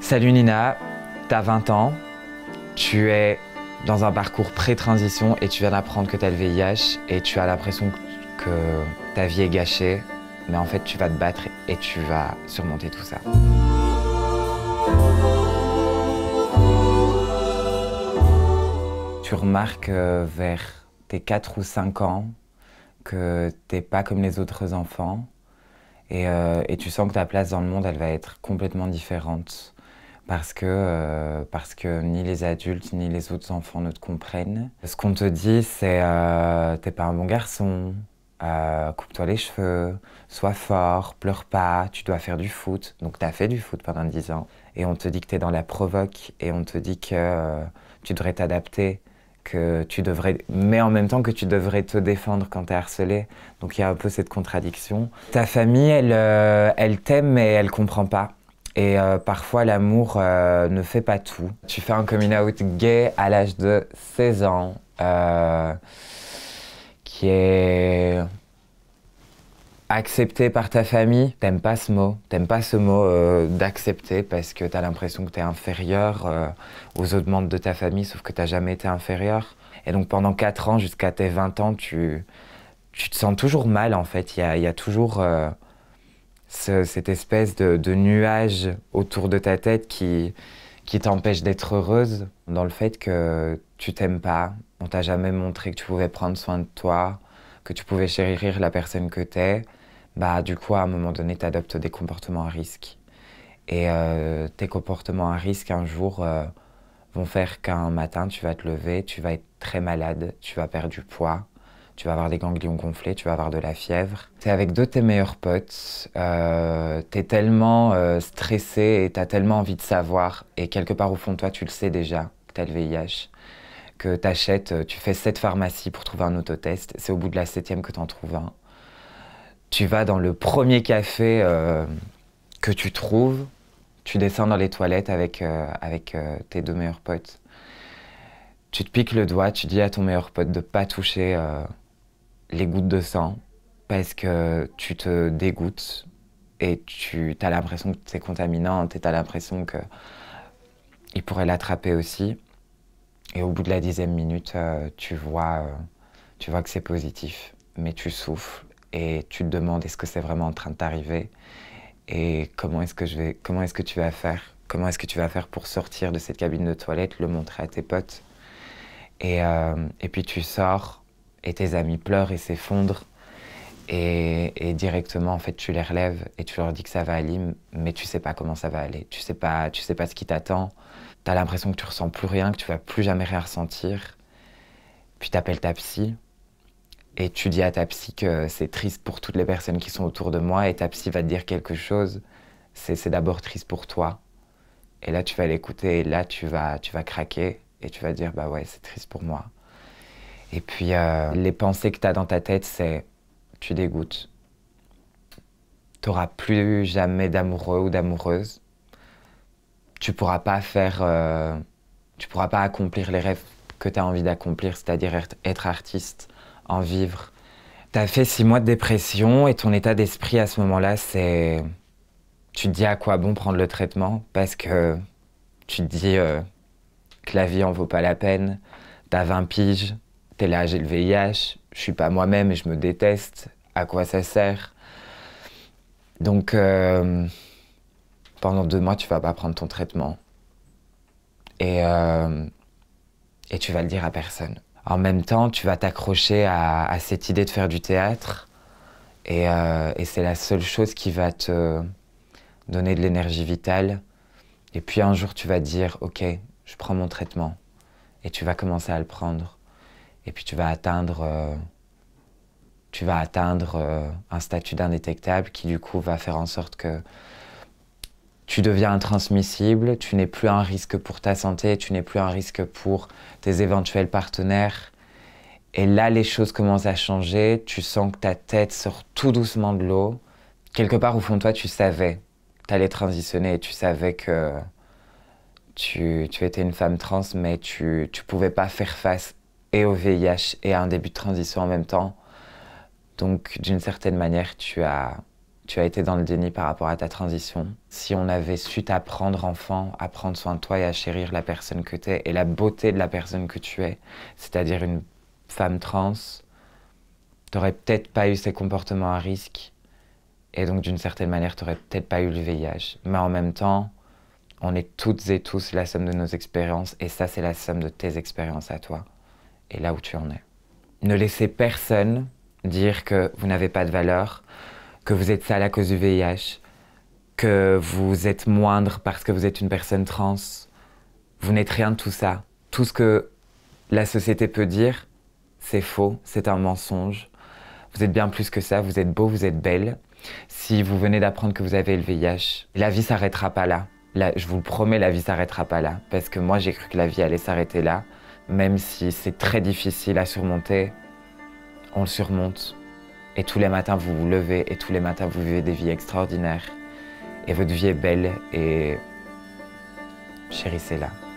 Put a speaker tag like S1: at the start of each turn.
S1: Salut Nina, t'as 20 ans, tu es dans un parcours pré-transition et tu viens d'apprendre que t'as le VIH et tu as l'impression que ta vie est gâchée, mais en fait tu vas te battre et tu vas surmonter tout ça. Tu remarques euh, vers tes 4 ou 5 ans que t'es pas comme les autres enfants et, euh, et tu sens que ta place dans le monde, elle va être complètement différente parce que, euh, parce que ni les adultes ni les autres enfants ne te comprennent. Ce qu'on te dit, c'est euh, t'es pas un bon garçon, euh, coupe-toi les cheveux, sois fort, pleure pas, tu dois faire du foot. Donc t'as fait du foot pendant 10 ans et on te dit que t'es dans la provoque et on te dit que euh, tu devrais t'adapter, que tu devrais, mais en même temps que tu devrais te défendre quand t'es harcelé. Donc il y a un peu cette contradiction. Ta famille, elle, elle t'aime mais elle comprend pas. Et euh, parfois, l'amour euh, ne fait pas tout. Tu fais un coming out gay à l'âge de 16 ans, euh, qui est accepté par ta famille. T'aimes pas ce mot, t'aimes pas ce mot d'accepter parce que t'as l'impression que t'es inférieur aux autres membres de ta famille, sauf que t'as jamais été inférieur. Et donc pendant 4 ans, jusqu'à tes 20 ans, tu, tu te sens toujours mal en fait. Il y a toujours cette espèce de, nuage autour de ta tête qui, t'empêche d'être heureuse dans le fait que tu t'aimes pas, on t'a jamais montré que tu pouvais prendre soin de toi, que tu pouvais chérir la personne que t'es, bah du coup à un moment donné t'adoptes des comportements à risque. Et euh, tes comportements à risque un jour euh, vont faire qu'un matin tu vas te lever, tu vas être très malade, tu vas perdre du poids, tu vas avoir des ganglions gonflés, tu vas avoir de la fièvre. T'es avec deux de tes meilleurs potes, euh, t'es tellement euh, stressé et t'as tellement envie de savoir, et quelque part au fond de toi, tu le sais déjà que t'as le VIH, que t'achètes, euh, tu fais sept pharmacies pour trouver un autotest, c'est au bout de la septième que t'en trouves un. Tu vas dans le premier café euh, que tu trouves, tu descends dans les toilettes avec, avec tes deux meilleurs potes tu te piques le doigt, tu dis à ton meilleur pote de pas toucher les gouttes de sang parce que tu te dégoûtes et tu as l'impression que c'est contaminant, tu as l'impression que il pourrait l'attraper aussi. Et au bout de la dixième minute, euh, tu, vois, euh, tu vois que c'est positif, mais tu souffles et tu te demandes est-ce que c'est vraiment en train de t'arriver et comment est-ce que, je vais, comment est-ce que tu vas faire Comment est-ce que tu vas faire pour sortir de cette cabine de toilette, le montrer à tes potes et, euh, et puis tu sors et tes amis pleurent et s'effondrent. Et, directement, en fait, tu les relèves et tu leur dis que ça va aller, mais tu sais pas comment ça va aller. Tu sais pas, tu sais pas ce qui t'attend. Tu as l'impression que tu ressens plus rien, que tu vas plus jamais rien ressentir. Puis tu appelles ta psy et tu dis à ta psy que c'est triste pour toutes les personnes qui sont autour de moi et ta psy va te dire quelque chose. C'est d'abord triste pour toi. Et là, tu vas l'écouter et là, tu vas, tu vas craquer et tu vas dire, bah ouais, c'est triste pour moi. Et puis, euh, les pensées que tu as dans ta tête, c'est tu dégoûtes. Tu T'auras plus jamais d'amoureux ou d'amoureuse. Tu pourras pas faire. Euh, tu pourras pas accomplir les rêves que tu as envie d'accomplir, c'est-à-dire être artiste, en vivre. Tu as fait six mois de dépression et ton état d'esprit à ce moment-là, c'est. Tu te dis à quoi bon prendre le traitement parce que tu te dis euh, que la vie en vaut pas la peine. T'as 20 piges, t'es là, j'ai le VIH, je suis pas moi-même et je me déteste, à quoi ça sert Donc, euh, pendant deux mois, tu vas pas prendre ton traitement. Et, euh, et tu vas le dire à personne. En même temps, tu vas t'accrocher à, cette idée de faire du théâtre. Et, euh, et c'est la seule chose qui va te donner de l'énergie vitale. Et puis un jour, tu vas dire, OK, je prends mon traitement. Et tu vas commencer à le prendre et puis tu vas atteindre, euh, tu vas atteindre euh, un statut d'indétectable qui du coup va faire en sorte que tu deviens intransmissible, tu n'es plus un risque pour ta santé, tu n'es plus un risque pour tes éventuels partenaires. Et là, les choses commencent à changer, tu sens que ta tête sort tout doucement de l'eau. Quelque part, au fond de toi, tu savais, tu allais transitionner tu savais que tu, tu, étais une femme trans, mais tu ne pouvais pas faire face et au VIH et à un début de transition en même temps. Donc d'une certaine manière, tu as, tu as été dans le déni par rapport à ta transition. Si on avait su t'apprendre enfant, à prendre soin de toi et à chérir la personne que tu es et la beauté de la personne que tu es, c'est-à-dire une femme trans, t'aurais peut-être pas eu ces comportements à risque. Et donc d'une certaine manière, t'aurais peut-être pas eu le VIH. Mais en même temps, on est toutes et tous la somme de nos expériences et ça c'est la somme de tes expériences à toi et là où tu en es. Ne laissez personne dire que vous n'avez pas de valeur, que vous êtes sale à cause du VIH, que vous êtes moindre parce que vous êtes une personne trans. Vous n'êtes rien de tout ça. Tout ce que la société peut dire, c'est faux, c'est un mensonge. Vous êtes bien plus que ça, vous êtes beau, vous êtes belle. Si vous venez d'apprendre que vous avez le VIH, la vie s'arrêtera pas là. Je vous le promets, la vie s'arrêtera pas là. Parce que moi, j'ai cru que la vie allait s'arrêter là. Même si c'est très difficile à surmonter, on le surmonte. Et tous les matins, vous vous levez et tous les matins, vous vivez des vies extraordinaires. Et votre vie est belle et chérissez-la.